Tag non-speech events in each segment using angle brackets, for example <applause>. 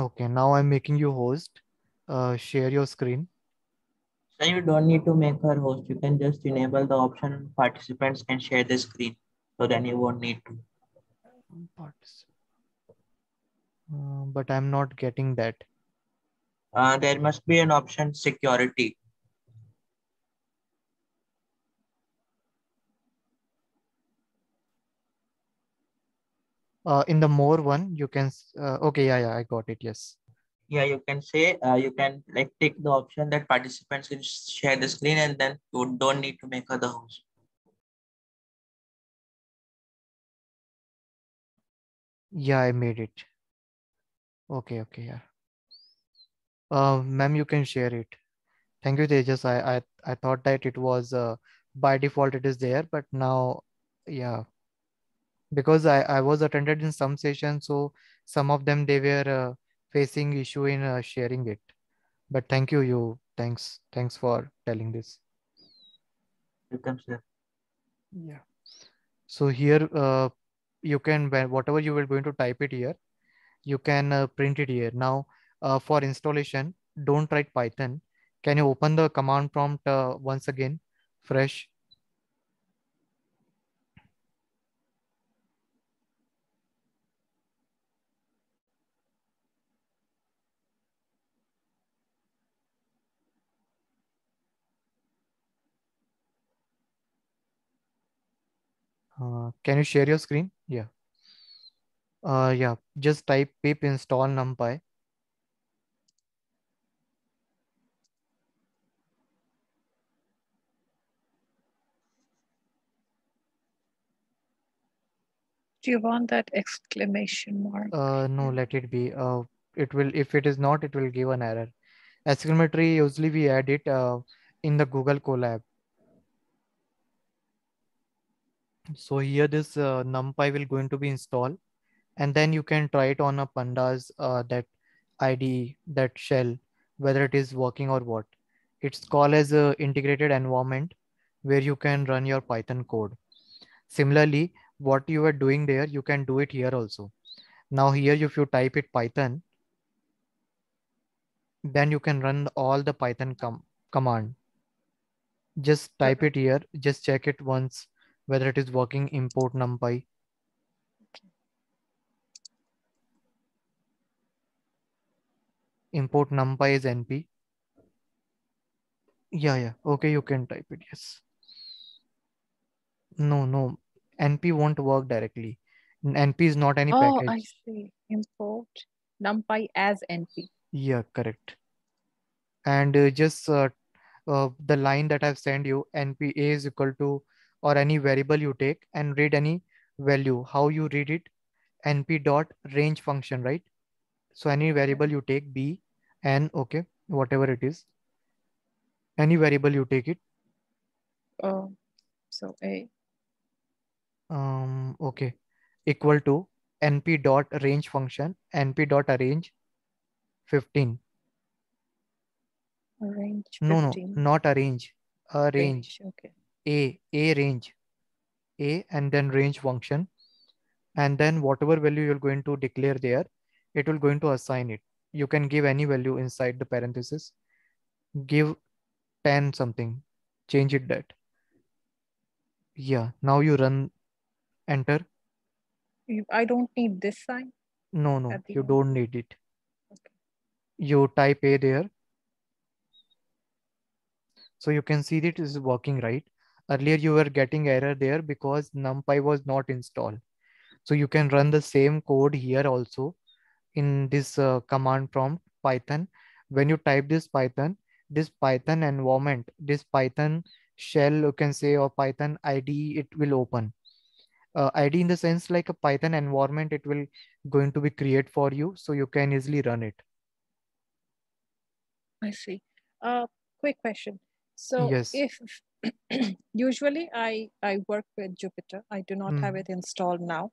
Okay, now I'm making you host. Uh, share your screen. So you don't need to make her host. You can just enable the option participants can share the screen. So then you won't need to. Uh, but I'm not getting that. Uh, there must be an option security. uh, in the more one you can uh, okay yeah yeah i got it yes yeah you can say uh, you can like take the option that participants can share the screen and then you don't need to make other host yeah i made it okay okay yeah uh, ma'am you can share it thank you tejas i i, I thought that it was uh, by default it is there but now yeah because I, I was attended in some sessions, so some of them they were uh, facing issue in uh, sharing it. But thank you, you thanks thanks for telling this. You can share. Yeah. So here uh, you can whatever you were going to type it here, you can uh, print it here. Now uh, for installation, don't write Python. Can you open the command prompt uh, once again, fresh can you share your screen? Yeah. Uh, yeah, just type pip install numpy. Do you want that exclamation mark? Uh, no, let it be. Uh, it will, if it is not, it will give an error. Exclamatory, usually we add it uh, in the Google Colab. so here this uh, numpy will going to be installed and then you can try it on a pandas uh, that ID that shell whether it is working or what it's called as a integrated environment where you can run your python code similarly what you are doing there you can do it here also now here if you type it python then you can run all the python com command just type it here just check it once whether it is working import numpy. Import numpy is np. Yeah, yeah. Okay, you can type it. Yes. No, no. np won't work directly. np is not any oh, package. Oh, I see. Import numpy as np. Yeah, correct. And uh, just uh, uh, the line that I've sent you, np a is equal to or any variable you take and read any value, how you read it, np dot range function, right? So any variable you take b and okay, whatever it is, any variable you take it. Oh, so a. Um, okay, equal to np dot range function, np dot arrange 15 arrange 15. no no not arrange arrange okay a a range a and then range function and then whatever value you're going to declare there it will going to assign it you can give any value inside the parenthesis give 10 something change it that yeah now you run enter i don't need this sign no no you end. don't need it okay. you type a there so you can see that it is working right earlier you were getting error there because numpy was not installed so you can run the same code here also in this uh, command prompt python when you type this python this python environment this python shell you can say or python id it will open uh, id in the sense like a python environment it will going to be create for you so you can easily run it i see uh quick question so yes. if <clears throat> usually I, I work with Jupyter. I do not mm. have hmm. it installed now.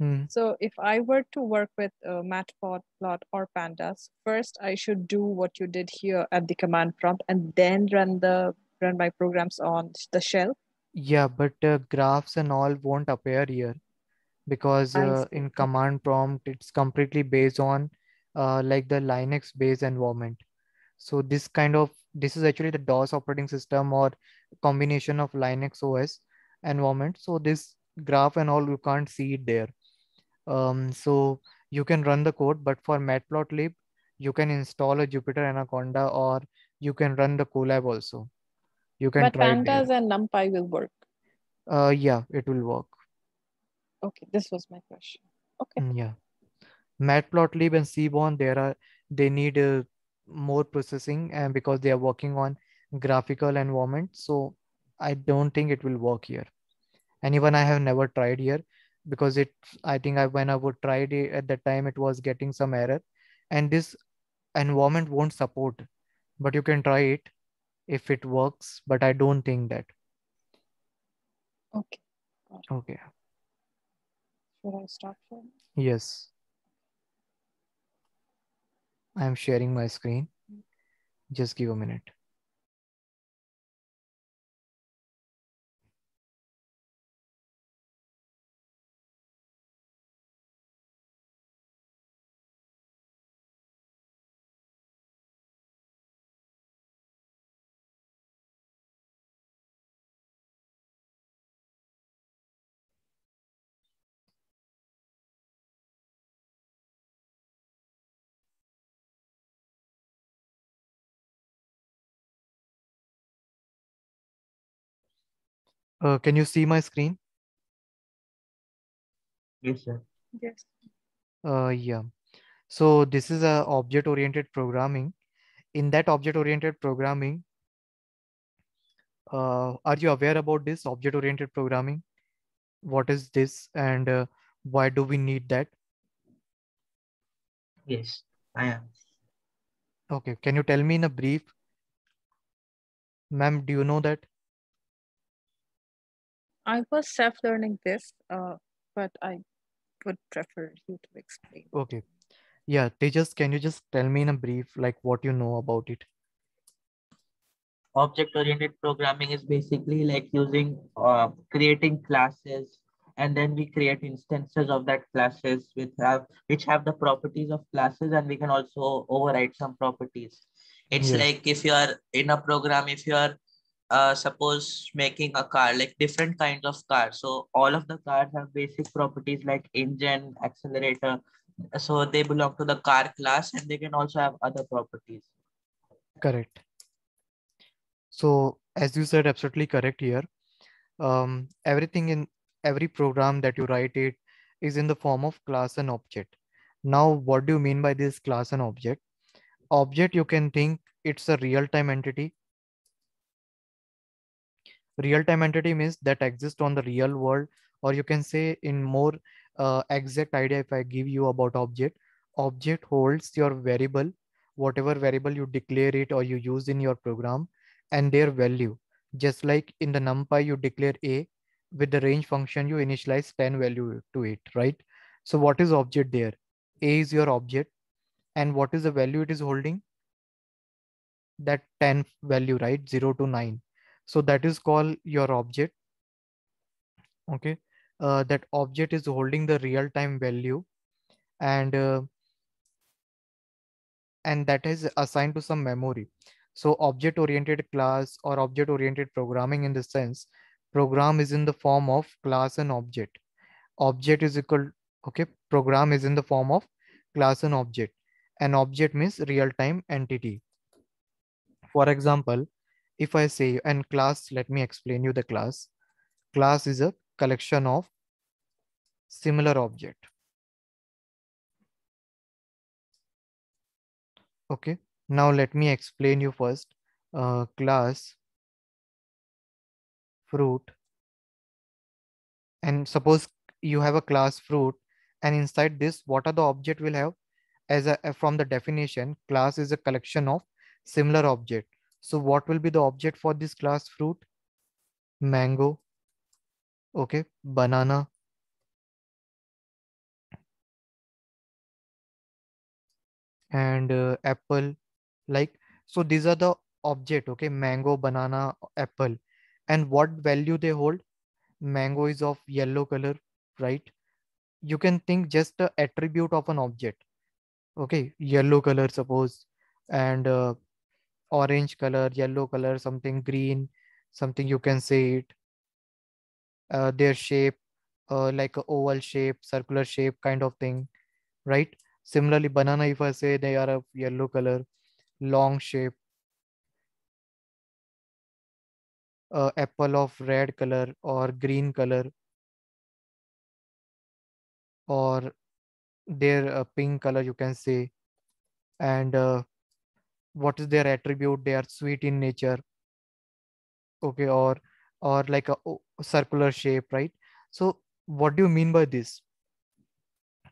Mm. So if I were to work with uh, matplotlib or pandas, first I should do what you did here at the command prompt and then run the run my programs on the shell. Yeah, but uh, graphs and all won't appear here because uh, in command prompt it's completely based on uh, like the Linux based environment. So this kind of this is actually the DOS operating system or combination of Linux OS environment. So this graph and all, you can't see it there. Um, so you can run the code, but for Matplotlib, you can install a Jupyter Anaconda or you can run the Colab also. You can but try pandas and NumPy will work. Uh, yeah, it will work. Okay, this was my question. Okay. Mm, yeah. Matplotlib and Seaborn, there are they need uh, more processing and because they are working on graphical environment so i don't think it will work here and even i have never tried here because it i think i when i would try it at that time it was getting some error and this environment won't support but you can try it if it works but i don't think that okay okay should i stop sharing yes i am sharing my screen just give a minute Uh, can you see my screen? Yes, sir. Yes. Uh, yeah. So this is a object-oriented programming. In that object-oriented programming, uh, are you aware about this object-oriented programming? What is this and uh, why do we need that? Yes, I am. Okay, can you tell me in a brief? Ma'am, do you know that? I was self learning this, uh, but I would prefer you to explain. Okay. Yeah, they just can you just tell me in a brief like what you know about it? Object oriented programming is basically like using uh, creating classes and then we create instances of that classes which have uh, which have the properties of classes and we can also override some properties. It's yes. like if you are in a program, if you are uh, suppose making a car like different kinds of cars so all of the cars have basic properties like engine accelerator so they belong to the car class and they can also have other properties correct so as you said absolutely correct here um, everything in every program that you write it is in the form of class and object now what do you mean by this class and object object you can think it's a real-time entity real time entity means that exists on the real world or you can say in more uh, exact idea if i give you about object object holds your variable whatever variable you declare it or you use in your program and their value just like in the numpy you declare a with the range function you initialize 10 value to it right so what is object there a is your object and what is the value it is holding that 10 value right 0 to 9 so that is called your object okay uh, that object is holding the real-time value and uh, and that is assigned to some memory so object oriented class or object oriented programming in the sense program is in the form of class and object object is equal okay program is in the form of class and object an object means real-time entity for example if I say, and class, let me explain you the class. Class is a collection of similar object. Okay, now let me explain you first uh, class fruit and suppose you have a class fruit and inside this what are the object will have as a from the definition class is a collection of similar object so what will be the object for this class fruit? Mango. Okay, banana. And uh, apple like, so these are the object, okay, mango, banana, apple. And what value they hold? Mango is of yellow color, right? You can think just the attribute of an object. Okay, yellow color suppose and uh, orange color, yellow color, something green, something you can see it. Uh, their shape, uh, like a oval shape, circular shape kind of thing, right? Similarly, banana, if I say they are of yellow color, long shape, uh, apple of red color or green color, or their uh, pink color, you can say, and uh, what is their attribute they are sweet in nature okay or or like a oh, circular shape right so what do you mean by this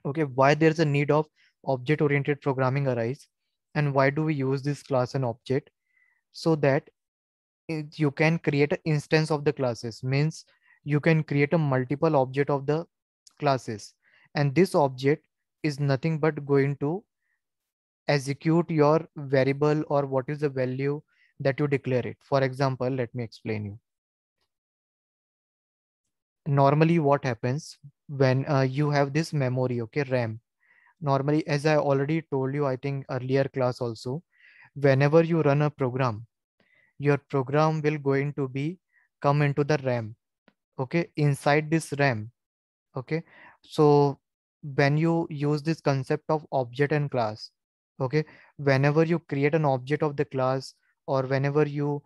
okay why there's a need of object oriented programming arise and why do we use this class and object so that it, you can create an instance of the classes means you can create a multiple object of the classes and this object is nothing but going to execute your variable or what is the value that you declare it. For example, let me explain you. Normally what happens when uh, you have this memory, okay, RAM. Normally, as I already told you, I think earlier class also, whenever you run a program, your program will going to be come into the RAM, okay, inside this RAM, okay. So when you use this concept of object and class, okay whenever you create an object of the class or whenever you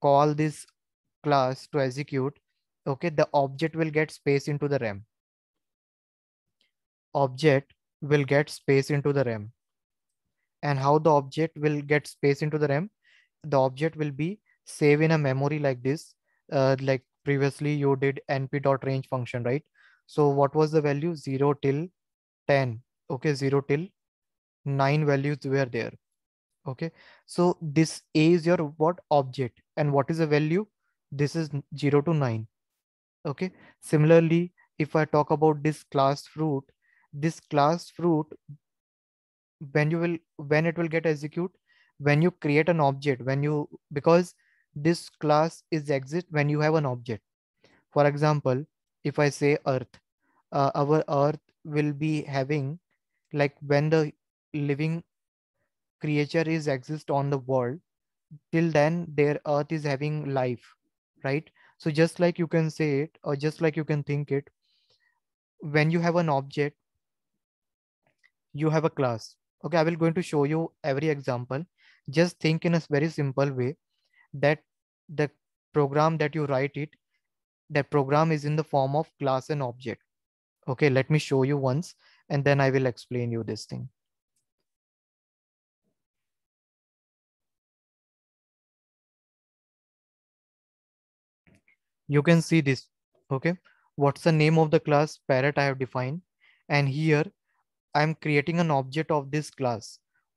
call this class to execute okay the object will get space into the ram object will get space into the ram and how the object will get space into the ram the object will be saved in a memory like this uh, like previously you did np.range function right so what was the value 0 till 10 okay 0 till nine values were there okay so this a is your what object and what is the value this is 0 to 9 okay similarly if i talk about this class fruit this class fruit when you will when it will get execute when you create an object when you because this class is exist when you have an object for example if i say earth uh, our earth will be having like when the living creature is exist on the world till then their earth is having life right so just like you can say it or just like you can think it when you have an object you have a class okay i will going to show you every example just think in a very simple way that the program that you write it that program is in the form of class and object okay let me show you once and then i will explain you this thing you can see this okay what's the name of the class parrot i have defined and here i'm creating an object of this class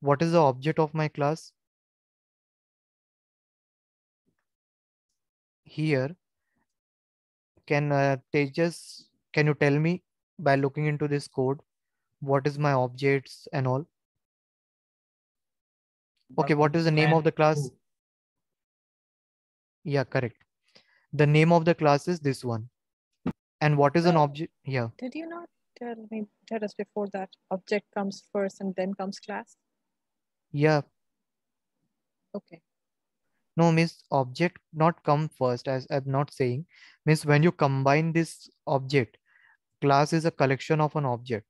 what is the object of my class here can uh, just? can you tell me by looking into this code what is my objects and all okay what is the name of the class yeah correct the name of the class is this one and what is an uh, object yeah did you not tell me tell us before that object comes first and then comes class yeah okay no miss object not come first as i'm not saying miss. when you combine this object class is a collection of an object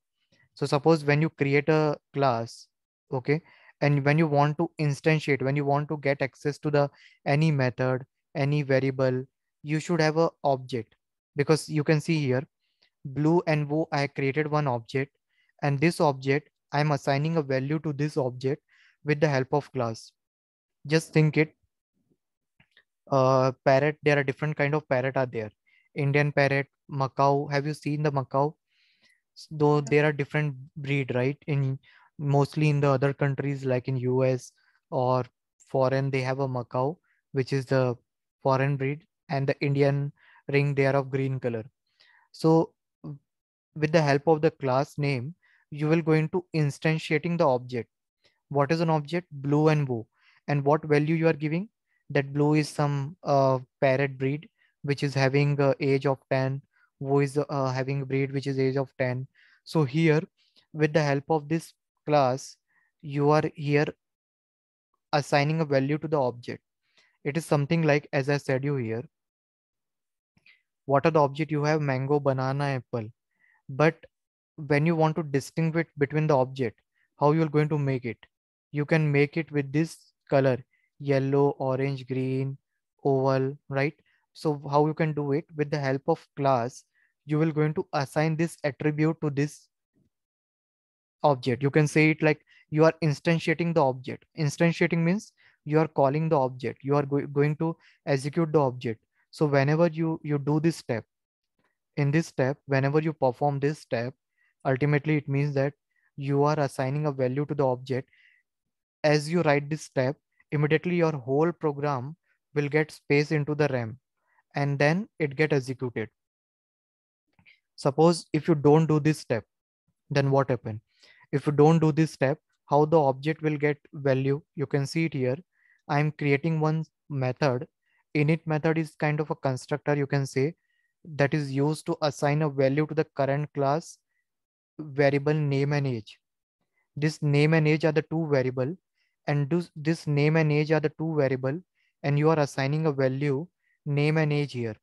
so suppose when you create a class okay and when you want to instantiate when you want to get access to the any method any variable you should have a object because you can see here blue and wo I created one object and this object I'm assigning a value to this object with the help of class. Just think it. Uh, parrot, there are different kind of parrot are there. Indian parrot, Macau. Have you seen the Macau? Though there are different breed, right? In mostly in the other countries like in US or foreign, they have a Macau, which is the foreign breed and the Indian ring they are of green color. So with the help of the class name, you will go into instantiating the object. What is an object? Blue and bow. And what value you are giving? That blue is some uh, parrot breed which is having uh, age of 10, who is uh, having breed which is age of 10. So here with the help of this class, you are here assigning a value to the object. It is something like as I said you here, what are the object you have mango banana apple but when you want to distinguish between the object how you're going to make it you can make it with this color yellow orange green oval right so how you can do it with the help of class you will going to assign this attribute to this object you can say it like you are instantiating the object instantiating means you are calling the object you are go going to execute the object so whenever you, you do this step, in this step, whenever you perform this step, ultimately it means that you are assigning a value to the object. As you write this step, immediately your whole program will get space into the RAM and then it get executed. Suppose if you don't do this step, then what happen? If you don't do this step, how the object will get value? You can see it here. I'm creating one method init method is kind of a constructor you can say that is used to assign a value to the current class variable name and age this name and age are the two variable and this, this name and age are the two variable and you are assigning a value name and age here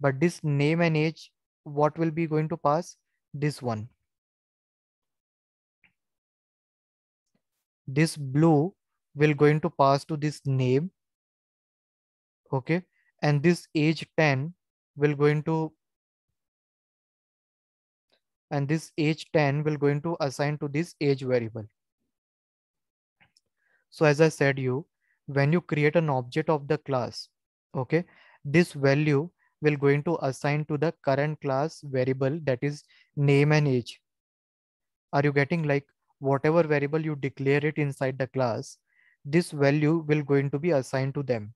but this name and age what will be going to pass this one this blue will going to pass to this name okay and this age 10 will going to and this age 10 will going to assign to this age variable so as i said you when you create an object of the class okay this value will going to assign to the current class variable that is name and age are you getting like whatever variable you declare it inside the class this value will going to be assigned to them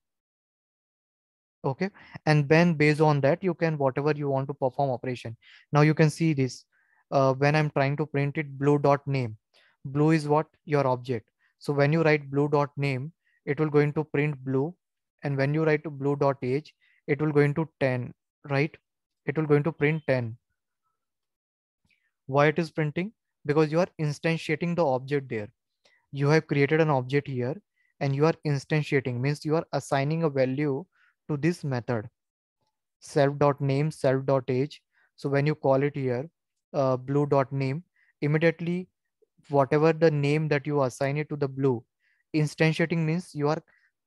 okay and then based on that you can whatever you want to perform operation now you can see this uh, when i'm trying to print it blue dot name blue is what your object so when you write blue dot name it will going to print blue and when you write to blue dot age it will going to 10 right it will going to print 10 why it is printing because you are instantiating the object there you have created an object here and you are instantiating means you are assigning a value to this method self.name self.age so when you call it here uh, blue dot name immediately whatever the name that you assign it to the blue instantiating means you are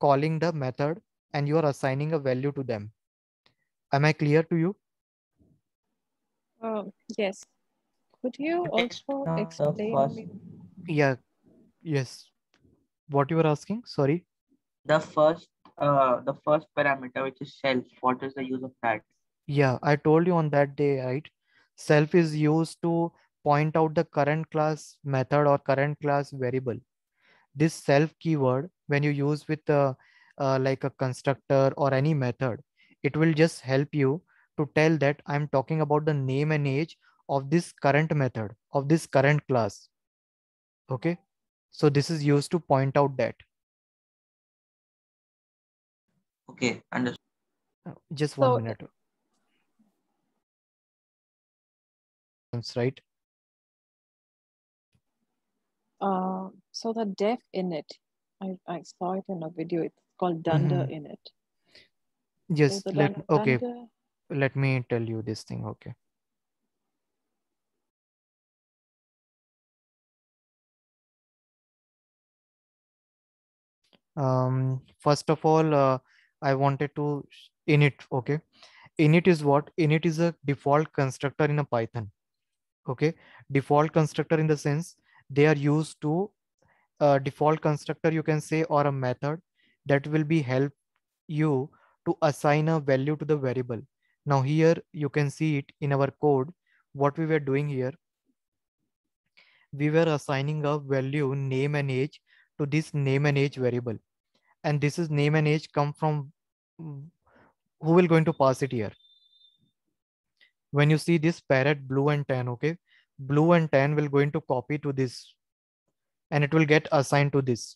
calling the method and you are assigning a value to them am i clear to you um, yes could you also explain yeah yes what you were asking sorry the first uh, the first parameter, which is self, what is the use of that? Yeah, I told you on that day, right? Self is used to point out the current class method or current class variable. This self keyword, when you use with a, uh, uh, like a constructor or any method, it will just help you to tell that I'm talking about the name and age of this current method, of this current class. Okay. So this is used to point out that. Okay, understood. Uh, just one so, minute. That's right. Uh, so the deaf in it, I, I saw it in a video. It's called mm-hmm. dunder mm-hmm. in it. Just so let dun- okay. Dunder... Let me tell you this thing. Okay. Um, first of all, uh, I wanted to init. Okay. Init is what? Init is a default constructor in a Python. Okay. Default constructor in the sense they are used to a default constructor, you can say, or a method that will be help you to assign a value to the variable. Now here you can see it in our code. What we were doing here, we were assigning a value name and age to this name and age variable and this is name and age come from mm, who will going to pass it here when you see this parrot blue and tan okay blue and tan will going to copy to this and it will get assigned to this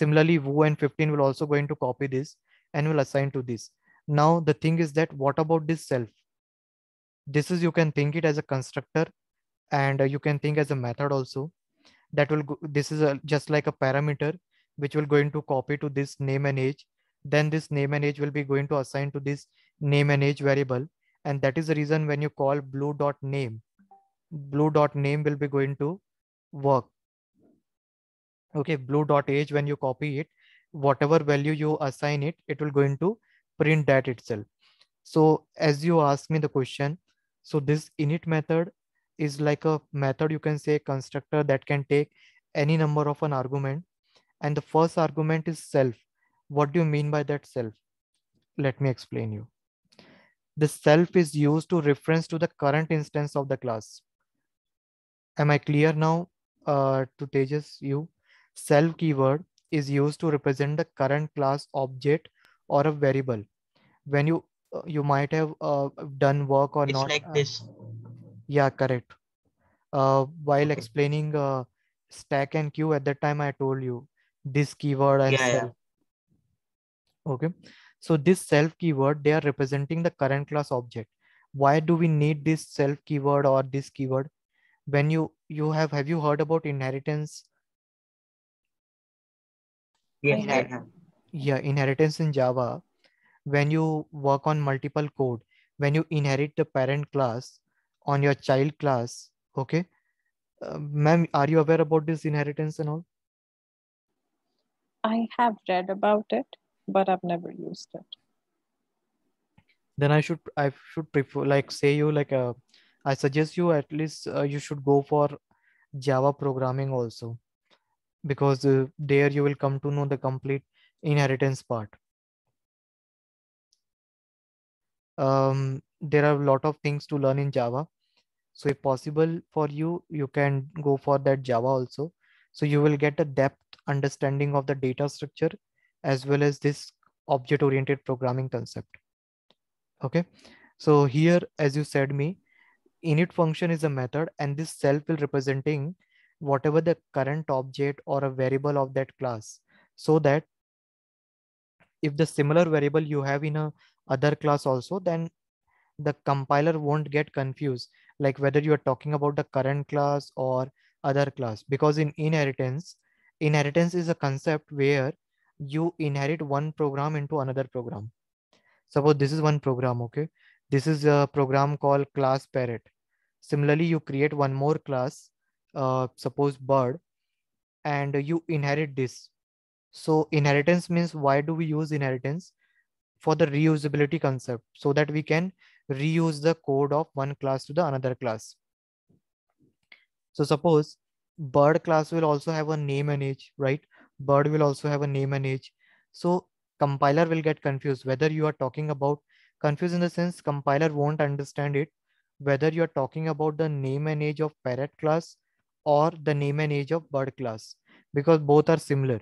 similarly who and 15 will also going to copy this and will assign to this now the thing is that what about this self this is you can think it as a constructor and uh, you can think as a method also that will go, this is a, just like a parameter which will going to copy to this name and age then this name and age will be going to assign to this name and age variable and that is the reason when you call blue dot name blue dot name will be going to work okay blue dot age when you copy it whatever value you assign it it will going to print that itself so as you ask me the question so this init method is like a method you can say constructor that can take any number of an argument and the first argument is self. What do you mean by that self? Let me explain you. The self is used to reference to the current instance of the class. Am I clear now uh, to Tejas you? Self keyword is used to represent the current class object or a variable. When you uh, you might have uh, done work or it's not. like uh, this. Yeah, correct. Uh, while okay. explaining uh, stack and queue at that time i told you this keyword and yeah, self. Yeah. okay so this self keyword they are representing the current class object why do we need this self keyword or this keyword when you you have have you heard about inheritance yeah yeah. inheritance in java when you work on multiple code when you inherit the parent class on your child class okay uh, ma'am are you aware about this inheritance and all I have read about it, but I've never used it. Then I should I should prefer like say you like uh, I suggest you at least uh, you should go for Java programming also, because uh, there you will come to know the complete inheritance part. Um, there are a lot of things to learn in Java. So if possible for you, you can go for that Java also so you will get a depth understanding of the data structure as well as this object oriented programming concept. Okay. So here, as you said me, init function is a method and this self will representing whatever the current object or a variable of that class so that if the similar variable you have in a other class also then the compiler won't get confused like whether you are talking about the current class or other class because in inheritance inheritance is a concept where you inherit one program into another program suppose this is one program okay this is a program called class parrot similarly you create one more class uh, suppose bird and you inherit this so inheritance means why do we use inheritance for the reusability concept so that we can reuse the code of one class to the another class so suppose bird class will also have a name and age, right? Bird will also have a name and age. So compiler will get confused whether you are talking about confused in the sense compiler won't understand it whether you're talking about the name and age of parrot class or the name and age of bird class because both are similar.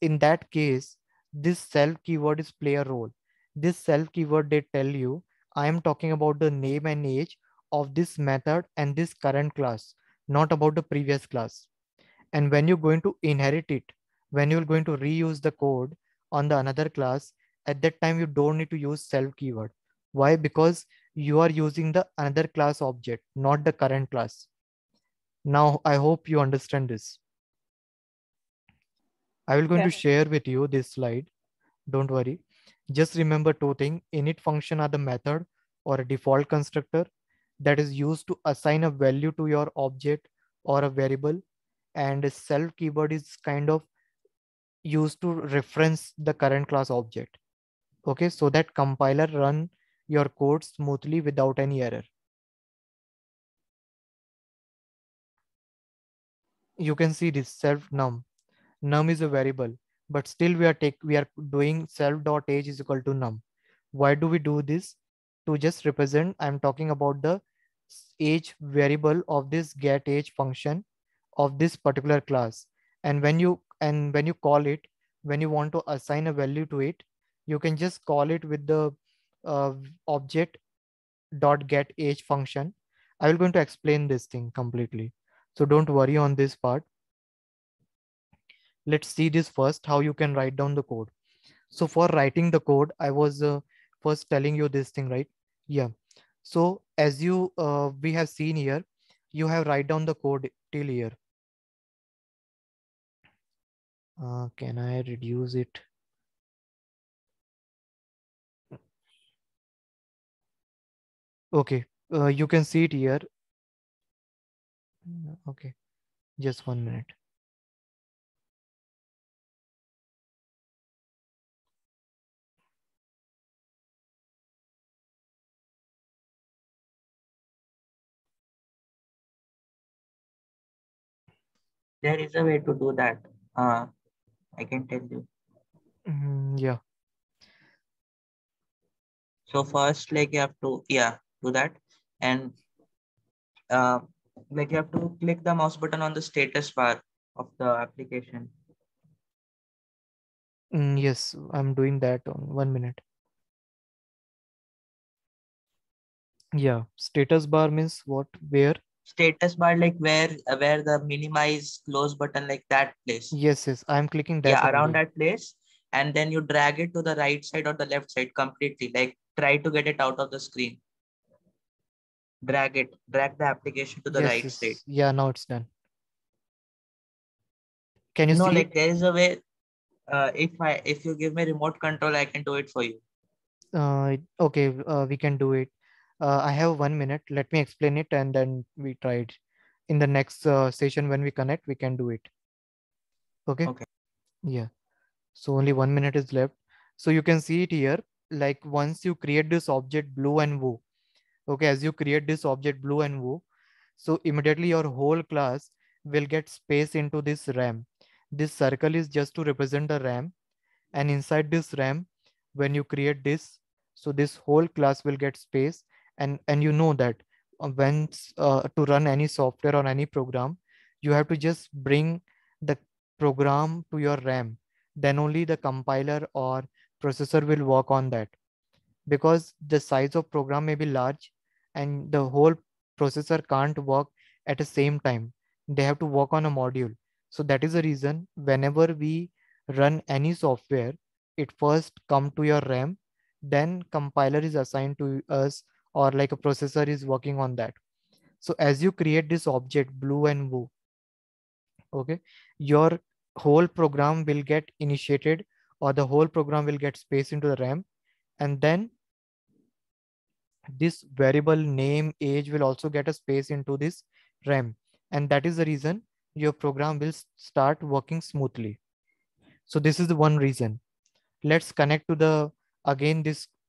In that case, this self keyword is play a role. This self keyword they tell you, I am talking about the name and age of this method and this current class not about the previous class. And when you're going to inherit it, when you're going to reuse the code on the another class, at that time you don't need to use self keyword. Why? Because you are using the another class object, not the current class. Now, I hope you understand this. I will going yeah. to share with you this slide. Don't worry. Just remember two things. Init function are the method or a default constructor that is used to assign a value to your object or a variable and self keyword is kind of used to reference the current class object okay so that compiler run your code smoothly without any error you can see this self num num is a variable but still we are take we are doing self dot age is equal to num why do we do this to just represent i'm talking about the age variable of this get age function of this particular class and when you and when you call it when you want to assign a value to it you can just call it with the uh, object dot get age function i will going to explain this thing completely so don't worry on this part let's see this first how you can write down the code so for writing the code i was uh, first telling you this thing right yeah so as you uh, we have seen here, you have write down the code till here. Uh, can I reduce it? Okay, uh, you can see it here. Okay, just one minute. there is a way to do that uh, i can tell you mm, yeah so first like you have to yeah do that and uh, like you have to click the mouse button on the status bar of the application mm, yes i'm doing that on one minute yeah status bar means what where status bar like where where the minimize close button like that place yes yes i'm clicking that yeah around that place and then you drag it to the right side or the left side completely like try to get it out of the screen drag it drag the application to the yes, right side yeah now it's done can you no, see like it? there is a way uh, if i if you give me remote control i can do it for you uh, okay uh, we can do it uh, I have one minute. Let me explain it and then we try it. In the next uh, session when we connect, we can do it. Okay. Okay. Yeah. So only one minute is left. So you can see it here. Like once you create this object blue and wo, okay, as you create this object blue and wo, so immediately your whole class will get space into this RAM. This circle is just to represent the RAM and inside this RAM, when you create this, so this whole class will get space and and you know that uh, when uh, to run any software or any program you have to just bring the program to your ram then only the compiler or processor will work on that because the size of program may be large and the whole processor can't work at the same time they have to work on a module so that is the reason whenever we run any software it first come to your ram then compiler is assigned to us or like a processor is working on that so as you create this object blue and woo okay your whole program will get initiated or the whole program will get space into the ram and then this variable name age will also get a space into this ram and that is the reason your program will start working smoothly so this is the one reason let's connect to the again this